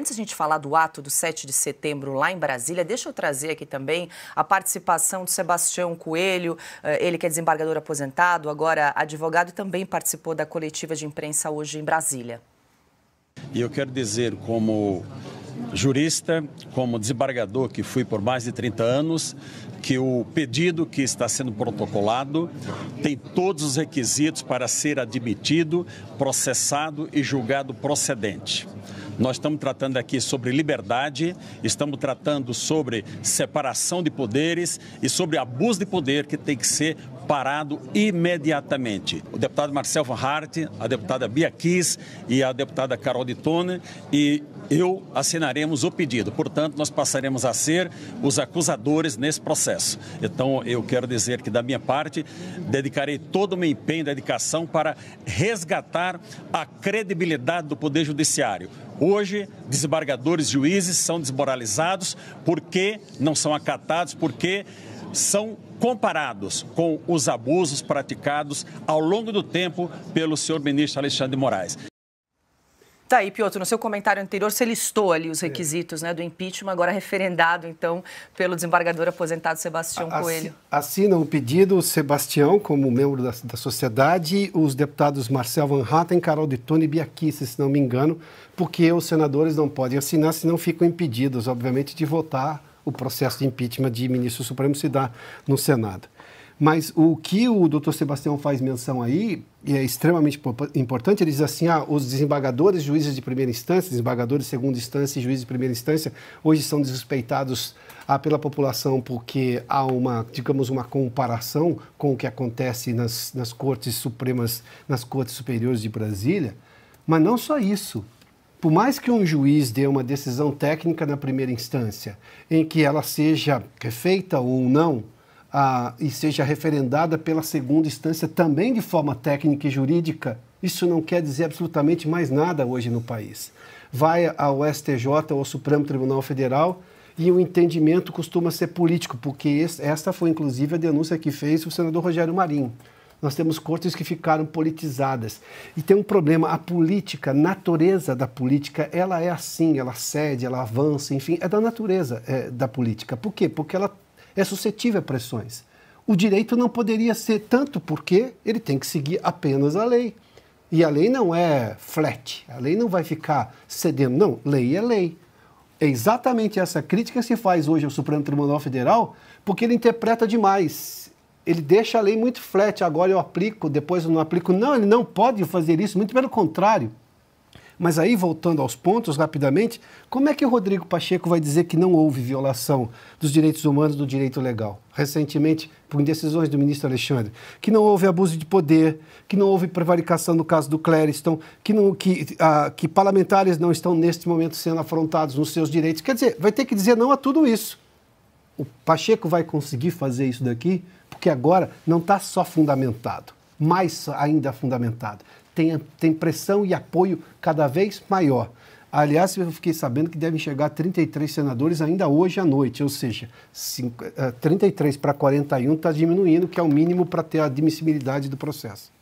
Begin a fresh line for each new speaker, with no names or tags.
Antes a gente falar do ato do 7 de setembro lá em Brasília, deixa eu trazer aqui também a participação do Sebastião Coelho, eh, ele que é desembargador aposentado, agora advogado, também participou da coletiva de imprensa hoje em Brasília.
E eu quero dizer, como jurista, como desembargador que fui por mais de 30 anos, que o pedido que está sendo protocolado tem todos os requisitos para ser admitido, processado e julgado procedente. Nós estamos tratando aqui sobre liberdade, estamos tratando sobre separação de poderes e sobre abuso de poder que tem que ser parado imediatamente. O deputado Marcel Van Hart, a deputada Bia Kiss e a deputada Carol de Tone e eu assinaremos o pedido. Portanto, nós passaremos a ser os acusadores nesse processo. Então, eu quero dizer que, da minha parte, dedicarei todo o meu empenho e dedicação para resgatar a credibilidade do Poder Judiciário. Hoje, desembargadores e juízes são desmoralizados porque não são acatados, porque são comparados com os abusos praticados ao longo do tempo pelo senhor ministro Alexandre de Moraes.
Tá aí, Piotr, no seu comentário anterior você listou ali os é. requisitos né, do impeachment, agora referendado, então, pelo desembargador aposentado Sebastião
Assi Coelho. Assina o pedido Sebastião, como membro da, da sociedade, os deputados Marcel Van Hatten, Carol de Tune e Biaquice, se não me engano, porque os senadores não podem assinar, senão ficam impedidos, obviamente, de votar o processo de impeachment de ministro supremo se dá no Senado. Mas o que o doutor Sebastião faz menção aí, e é extremamente importante, ele diz assim: ah, os desembargadores, juízes de primeira instância, desembargadores de segunda instância e juízes de primeira instância, hoje são desrespeitados ah, pela população porque há uma, digamos, uma comparação com o que acontece nas, nas cortes supremas, nas cortes superiores de Brasília. Mas não só isso por mais que um juiz dê uma decisão técnica na primeira instância, em que ela seja refeita ou não, e seja referendada pela segunda instância também de forma técnica e jurídica, isso não quer dizer absolutamente mais nada hoje no país. Vai ao STJ, ao Supremo Tribunal Federal, e o entendimento costuma ser político, porque esta foi inclusive a denúncia que fez o senador Rogério Marinho. Nós temos cortes que ficaram politizadas. E tem um problema, a política, a natureza da política, ela é assim, ela cede, ela avança, enfim, é da natureza é, da política. Por quê? Porque ela é suscetível a pressões. O direito não poderia ser tanto porque ele tem que seguir apenas a lei. E a lei não é flat, a lei não vai ficar cedendo, não, lei é lei. É exatamente essa crítica que se faz hoje ao Supremo Tribunal Federal, porque ele interpreta demais ele deixa a lei muito flat, agora eu aplico, depois eu não aplico. Não, ele não pode fazer isso, muito pelo contrário. Mas aí, voltando aos pontos rapidamente, como é que o Rodrigo Pacheco vai dizer que não houve violação dos direitos humanos do direito legal? Recentemente, por decisões do ministro Alexandre, que não houve abuso de poder, que não houve prevaricação no caso do Clériston, que, que, ah, que parlamentares não estão neste momento sendo afrontados nos seus direitos. Quer dizer, vai ter que dizer não a tudo isso. O Pacheco vai conseguir fazer isso daqui? porque agora não está só fundamentado, mais ainda fundamentado. Tem, tem pressão e apoio cada vez maior. Aliás, eu fiquei sabendo que devem chegar 33 senadores ainda hoje à noite, ou seja, 5, 33 eh, para 41 está diminuindo, que é o mínimo para ter a admissibilidade do processo.